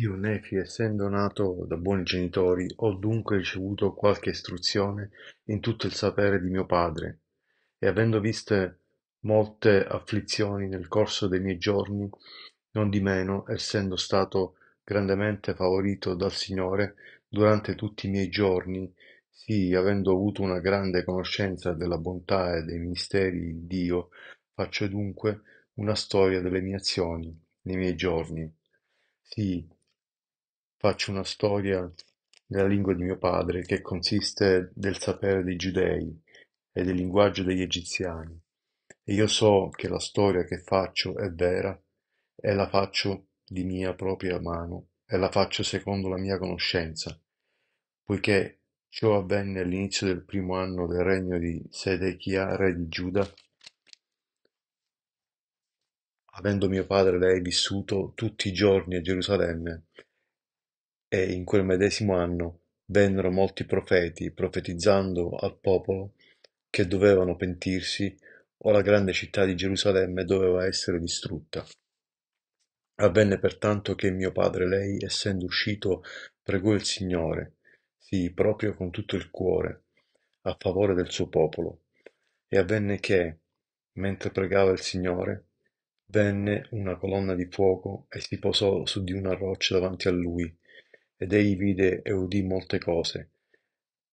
Io Nefi, essendo nato da buoni genitori, ho dunque ricevuto qualche istruzione in tutto il sapere di mio padre, e avendo viste molte afflizioni nel corso dei miei giorni, non di meno, essendo stato grandemente favorito dal Signore durante tutti i miei giorni, sì, avendo avuto una grande conoscenza della bontà e dei misteri di Dio, faccio dunque una storia delle mie azioni, nei miei giorni. Sì, Faccio una storia della lingua di mio padre, che consiste del sapere dei Giudei e del linguaggio degli Egiziani. E io so che la storia che faccio è vera, e la faccio di mia propria mano, e la faccio secondo la mia conoscenza, poiché ciò avvenne all'inizio del primo anno del regno di Sedechia, re di Giuda, avendo mio padre lei vissuto tutti i giorni a Gerusalemme e in quel medesimo anno vennero molti profeti profetizzando al popolo che dovevano pentirsi o la grande città di Gerusalemme doveva essere distrutta. Avvenne pertanto che mio padre lei, essendo uscito, pregò il Signore, sì, proprio con tutto il cuore, a favore del suo popolo. E avvenne che, mentre pregava il Signore, venne una colonna di fuoco e si posò su di una roccia davanti a lui, ed egli vide e udì molte cose,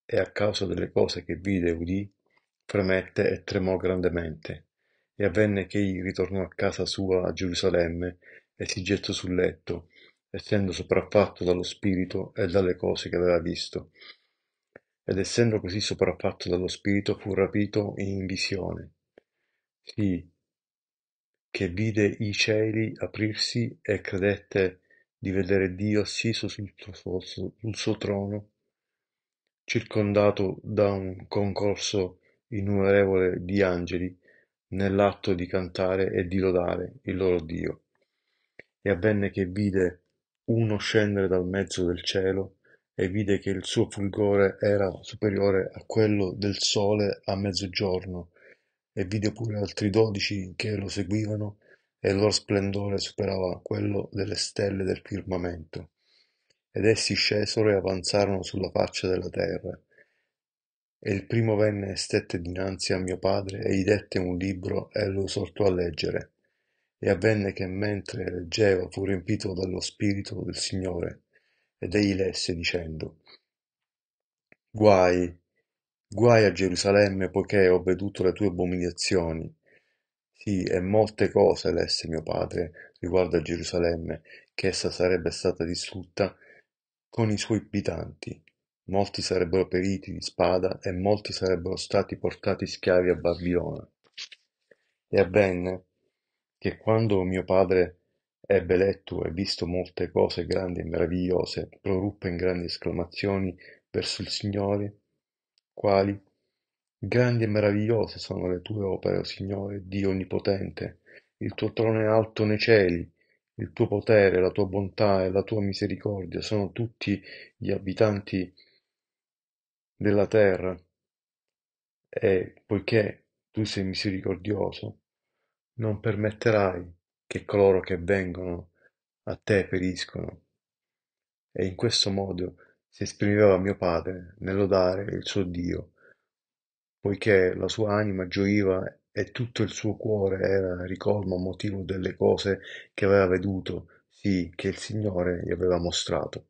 e a causa delle cose che vide e udì, fremette e tremò grandemente. E avvenne che egli ritornò a casa sua a Gerusalemme, e si gettò sul letto, essendo sopraffatto dallo spirito e dalle cose che aveva visto. Ed essendo così sopraffatto dallo spirito, fu rapito in visione. Sì, che vide i cieli aprirsi e credette di vedere Dio assiso sul suo, sul suo trono, circondato da un concorso innumerevole di angeli nell'atto di cantare e di lodare il loro Dio. E avvenne che vide uno scendere dal mezzo del cielo e vide che il suo fulgore era superiore a quello del sole a mezzogiorno, e vide pure altri dodici che lo seguivano, e il loro splendore superava quello delle stelle del firmamento. Ed essi scesero e avanzarono sulla faccia della terra. E il primo venne e stette dinanzi a mio padre e gli dette un libro e lo esortò a leggere. E avvenne che mentre leggeva fu riempito dallo spirito del Signore, ed egli lesse dicendo, Guai, guai a Gerusalemme, poiché ho veduto le tue abominazioni sì, e molte cose lesse mio padre riguardo a Gerusalemme, che essa sarebbe stata distrutta con i suoi abitanti. Molti sarebbero periti di spada e molti sarebbero stati portati schiavi a Babilonia. E avvenne che quando mio padre ebbe letto e visto molte cose grandi e meravigliose, proruppe in grandi esclamazioni verso il Signore, quali Grandi e meravigliose sono le tue opere, o Signore Dio onnipotente: il tuo trono è alto nei cieli; il tuo potere, la tua bontà e la tua misericordia sono tutti gli abitanti della terra. E poiché tu sei misericordioso, non permetterai che coloro che vengono a te periscono. E in questo modo si esprimeva mio padre nell'odare il suo Dio poiché la sua anima gioiva e tutto il suo cuore era ricolmo a motivo delle cose che aveva veduto, sì, che il Signore gli aveva mostrato.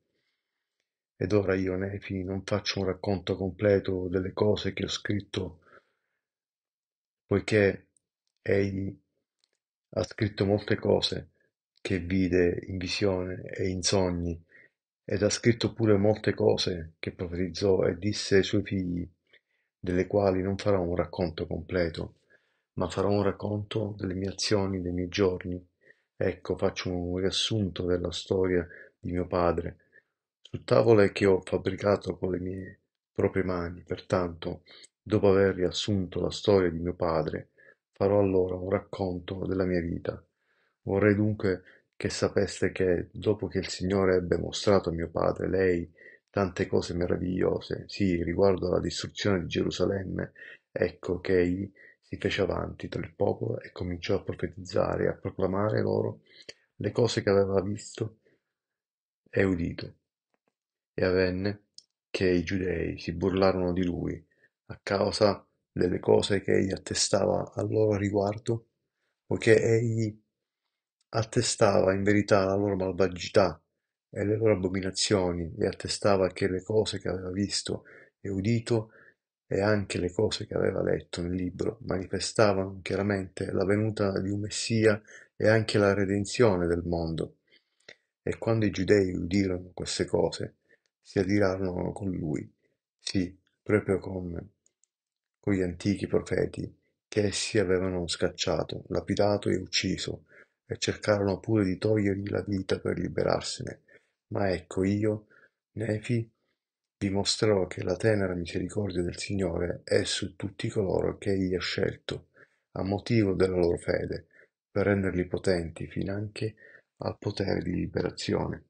Ed ora io, Nefi, non faccio un racconto completo delle cose che ho scritto, poiché egli ha scritto molte cose che vide in visione e in sogni, ed ha scritto pure molte cose che profetizzò e disse ai suoi figli, delle quali non farò un racconto completo, ma farò un racconto delle mie azioni, dei miei giorni. Ecco, faccio un riassunto della storia di mio padre, su tavole che ho fabbricato con le mie proprie mani. Pertanto, dopo aver riassunto la storia di mio padre, farò allora un racconto della mia vita. Vorrei dunque che sapeste che, dopo che il Signore ebbe mostrato a mio padre lei tante cose meravigliose, sì, riguardo alla distruzione di Gerusalemme, ecco che egli si fece avanti tra il popolo e cominciò a profetizzare e a proclamare loro le cose che aveva visto e udito. E avvenne che i giudei si burlarono di lui a causa delle cose che egli attestava a loro riguardo, poiché egli attestava in verità la loro malvagità e le loro abominazioni e attestava che le cose che aveva visto e udito e anche le cose che aveva letto nel libro manifestavano chiaramente la venuta di un Messia e anche la redenzione del mondo. E quando i giudei udirono queste cose, si adirarono con lui, sì, proprio come con gli antichi profeti, che essi avevano scacciato, lapidato e ucciso, e cercarono pure di togliergli la vita per liberarsene. Ma ecco io, Nefi, vi mostrerò che la tenera misericordia del Signore è su tutti coloro che egli ha scelto, a motivo della loro fede, per renderli potenti finanche al potere di liberazione